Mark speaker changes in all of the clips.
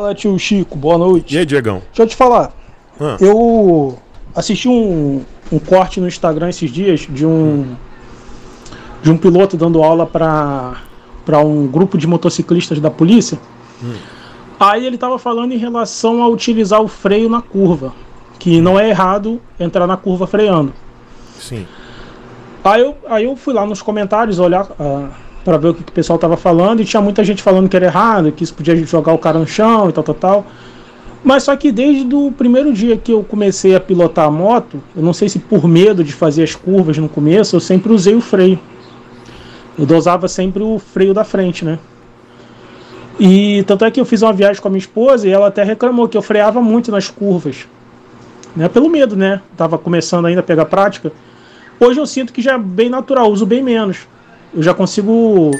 Speaker 1: Fala, tio Chico, boa noite. E aí, Diegão? Deixa eu te falar. Ah. Eu assisti um, um corte no Instagram esses dias de um hum. de um piloto dando aula para para um grupo de motociclistas da polícia. Hum. Aí ele estava falando em relação a utilizar o freio na curva, que não é errado entrar na curva freando. Sim. Aí eu, aí eu fui lá nos comentários olhar uh, para ver o que, que o pessoal estava falando, e tinha muita gente falando que era errado, que isso podia jogar o cara no chão e tal, tal, tal. Mas só que desde o primeiro dia que eu comecei a pilotar a moto, eu não sei se por medo de fazer as curvas no começo, eu sempre usei o freio. Eu dosava sempre o freio da frente, né? E tanto é que eu fiz uma viagem com a minha esposa e ela até reclamou que eu freava muito nas curvas. Né? Pelo medo, né? Tava começando ainda a pegar prática. Hoje eu sinto que já é bem natural, uso bem menos. Eu já consigo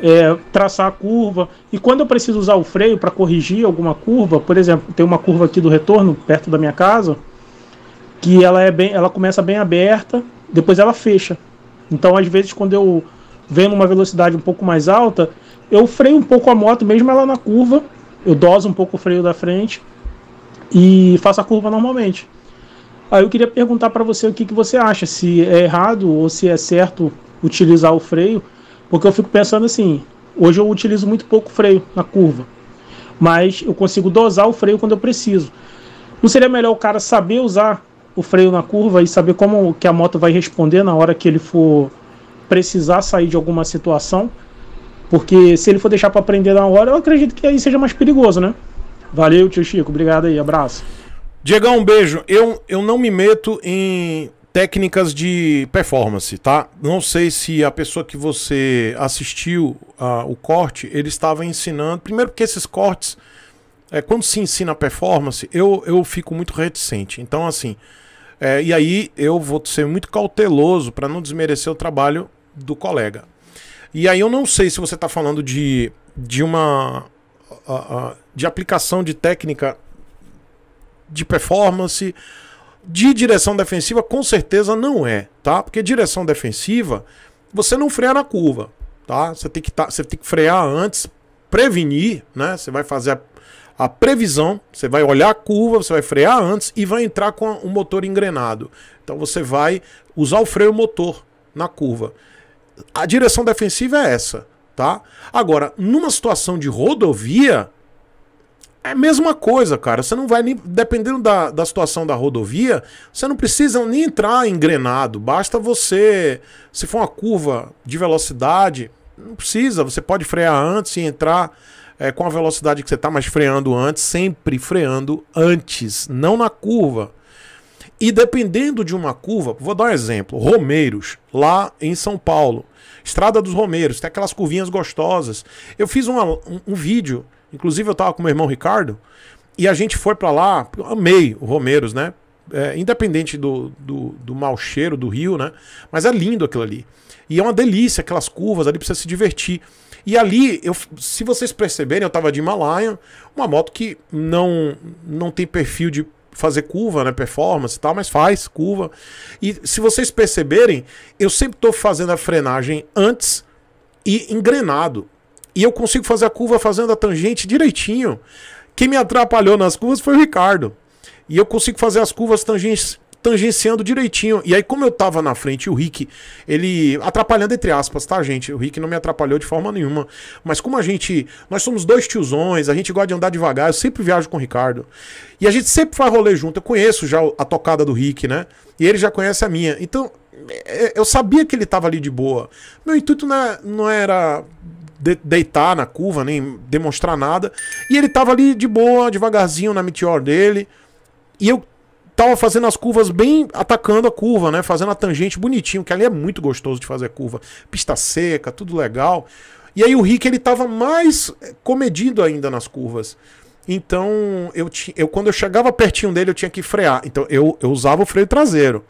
Speaker 1: é, traçar a curva. E quando eu preciso usar o freio para corrigir alguma curva, por exemplo, tem uma curva aqui do retorno perto da minha casa que ela é bem, ela começa bem aberta, depois ela fecha. Então, às vezes, quando eu venho numa velocidade um pouco mais alta, eu freio um pouco a moto, mesmo ela na curva, eu doso um pouco o freio da frente e faço a curva normalmente. Aí eu queria perguntar para você o que, que você acha, se é errado ou se é certo utilizar o freio, porque eu fico pensando assim, hoje eu utilizo muito pouco freio na curva, mas eu consigo dosar o freio quando eu preciso. Não seria melhor o cara saber usar o freio na curva e saber como que a moto vai responder na hora que ele for precisar sair de alguma situação? Porque se ele for deixar para aprender na hora, eu acredito que aí seja mais perigoso, né? Valeu, tio Chico. Obrigado aí. Abraço.
Speaker 2: Diegão, um beijo. Eu, eu não me meto em técnicas de performance, tá? Não sei se a pessoa que você assistiu uh, o corte, ele estava ensinando. Primeiro, porque esses cortes, é, quando se ensina performance, eu, eu fico muito reticente. Então, assim, é, e aí eu vou ser muito cauteloso para não desmerecer o trabalho do colega. E aí eu não sei se você está falando de, de uma. Uh, uh, de aplicação de técnica de performance de direção defensiva, com certeza não é, tá? Porque direção defensiva, você não freia na curva, tá? Você tem que, tá, você tem que frear antes, prevenir, né? Você vai fazer a, a previsão, você vai olhar a curva, você vai frear antes e vai entrar com o motor engrenado. Então você vai usar o freio motor na curva. A direção defensiva é essa, tá? Agora, numa situação de rodovia, é a mesma coisa, cara. Você não vai nem. Dependendo da, da situação da rodovia, você não precisa nem entrar engrenado. Basta você. Se for uma curva de velocidade, não precisa. Você pode frear antes e entrar é, com a velocidade que você está, mas freando antes, sempre freando antes, não na curva. E dependendo de uma curva, vou dar um exemplo: Romeiros, lá em São Paulo. Estrada dos Romeiros, tem aquelas curvinhas gostosas. Eu fiz uma, um, um vídeo Inclusive eu tava com meu irmão Ricardo e a gente foi para lá, amei o Romeiros, né? É, independente do, do, do mau cheiro do rio, né? Mas é lindo aquilo ali. E é uma delícia aquelas curvas ali precisa se divertir. E ali, eu, se vocês perceberem, eu tava de Himalaia, uma moto que não não tem perfil de fazer curva, né, performance e tal, mas faz curva. E se vocês perceberem, eu sempre tô fazendo a frenagem antes e engrenado. E eu consigo fazer a curva fazendo a tangente direitinho. Quem me atrapalhou nas curvas foi o Ricardo. E eu consigo fazer as curvas tangentes tangenciando direitinho. E aí, como eu tava na frente, o Rick, ele. Atrapalhando entre aspas, tá, gente? O Rick não me atrapalhou de forma nenhuma. Mas como a gente. Nós somos dois tiozões, a gente gosta de andar devagar, eu sempre viajo com o Ricardo. E a gente sempre faz rolê junto. Eu conheço já a tocada do Rick, né? E ele já conhece a minha. Então, é, é, eu sabia que ele tava ali de boa. Meu intuito não, é, não era de, deitar na curva, nem demonstrar nada. E ele tava ali de boa, devagarzinho na meteor dele. E eu tava fazendo as curvas bem atacando a curva, né? Fazendo a tangente bonitinho, que ali é muito gostoso de fazer curva. Pista seca, tudo legal. E aí o Rick ele tava mais eh, comedido ainda nas curvas. Então, eu, eu quando eu chegava pertinho dele, eu tinha que frear. Então, eu, eu usava o freio traseiro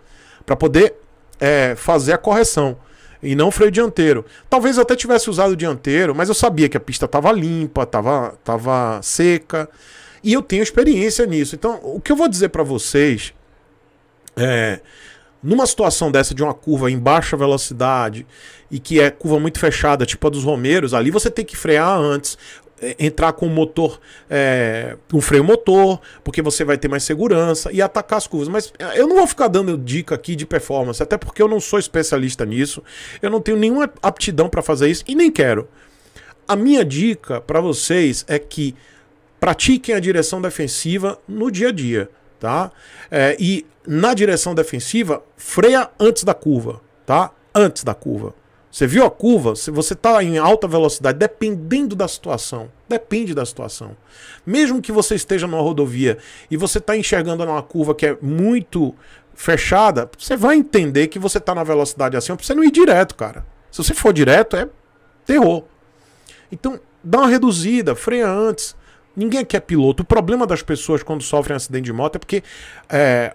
Speaker 2: para poder é, fazer a correção e não freio dianteiro. Talvez eu até tivesse usado o dianteiro, mas eu sabia que a pista estava limpa, estava tava seca. E eu tenho experiência nisso. Então, o que eu vou dizer para vocês é. Numa situação dessa de uma curva em baixa velocidade e que é curva muito fechada, tipo a dos Romeiros, ali você tem que frear antes. É, entrar com o motor, é, o freio motor, porque você vai ter mais segurança e atacar as curvas. Mas é, eu não vou ficar dando dica aqui de performance, até porque eu não sou especialista nisso, eu não tenho nenhuma aptidão para fazer isso e nem quero. A minha dica para vocês é que pratiquem a direção defensiva no dia a dia, tá? É, e na direção defensiva, freia antes da curva, tá? Antes da curva. Você viu a curva? Se você está em alta velocidade, dependendo da situação, depende da situação. Mesmo que você esteja numa rodovia e você está enxergando uma curva que é muito fechada, você vai entender que você está na velocidade acima para você não ir direto, cara. Se você for direto, é terror. Então, dá uma reduzida, freia antes. Ninguém aqui é piloto. O problema das pessoas quando sofrem acidente de moto é porque é,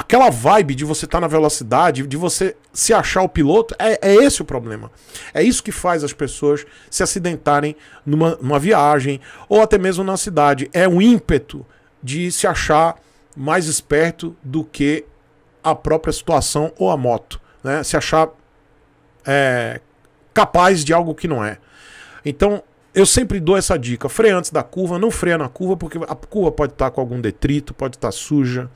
Speaker 2: aquela vibe de você estar tá na velocidade, de você se achar o piloto, é, é, esse o problema. É isso que faz as pessoas se acidentarem numa, numa viagem ou até mesmo na cidade. É o ímpeto de se achar mais esperto do que a própria situação ou a moto. Né? Se achar é, capaz de algo que não é. Então, eu sempre dou essa dica: freia antes da curva, não freia na curva, porque a curva pode estar tá com algum detrito, pode estar tá suja,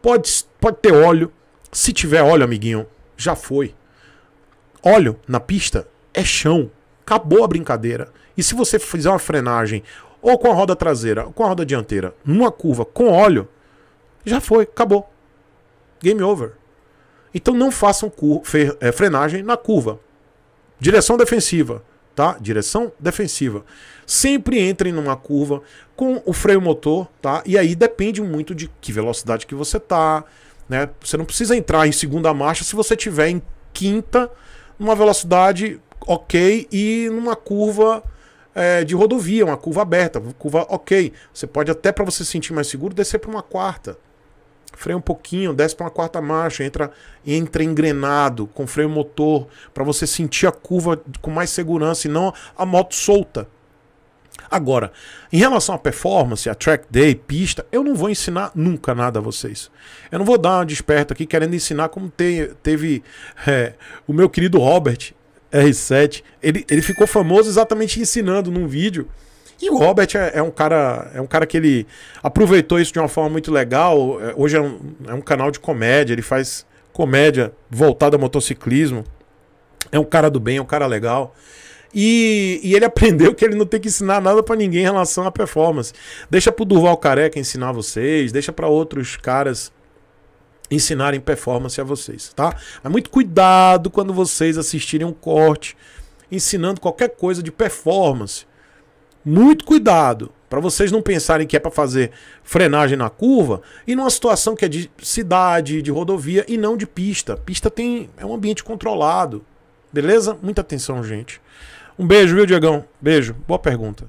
Speaker 2: pode, pode ter óleo. Se tiver óleo, amiguinho, já foi. Óleo na pista é chão. Acabou a brincadeira. E se você fizer uma frenagem ou com a roda traseira ou com a roda dianteira numa curva com óleo, já foi, acabou. Game over. Então não façam eh, frenagem na curva. Direção defensiva tá? Direção defensiva. Sempre entrem numa curva com o freio motor, tá? E aí depende muito de que velocidade que você tá, né? Você não precisa entrar em segunda marcha se você tiver em quinta numa velocidade ok e numa curva é, de rodovia, uma curva aberta, curva ok. Você pode até para você se sentir mais seguro descer para uma quarta freia um pouquinho, desce para uma quarta marcha, entra, entra engrenado com freio motor, para você sentir a curva com mais segurança e não a moto solta. Agora, em relação à performance, a track day, pista, eu não vou ensinar nunca nada a vocês. Eu não vou dar uma desperta aqui querendo ensinar como te, teve é, o meu querido Robert R7. Ele, ele ficou famoso exatamente ensinando num vídeo e o Robert é, é, um cara é um cara que ele aproveitou isso de uma forma muito legal. É, hoje é um, é um canal de comédia, ele faz comédia voltada a motociclismo. É um cara do bem, é um cara legal. E, e, ele aprendeu que ele não tem que ensinar nada para ninguém em relação à performance. Deixa pro Durval Careca ensinar vocês, deixa para outros caras ensinarem performance a vocês, tá? Mas muito cuidado quando vocês assistirem um corte ensinando qualquer coisa de performance. Muito cuidado para vocês não pensarem que é para fazer frenagem na curva e numa situação que é de cidade, de rodovia e não de pista. Pista tem é um ambiente controlado. Beleza? Muita atenção, gente. Um beijo, viu, Diegão? Beijo. Boa pergunta.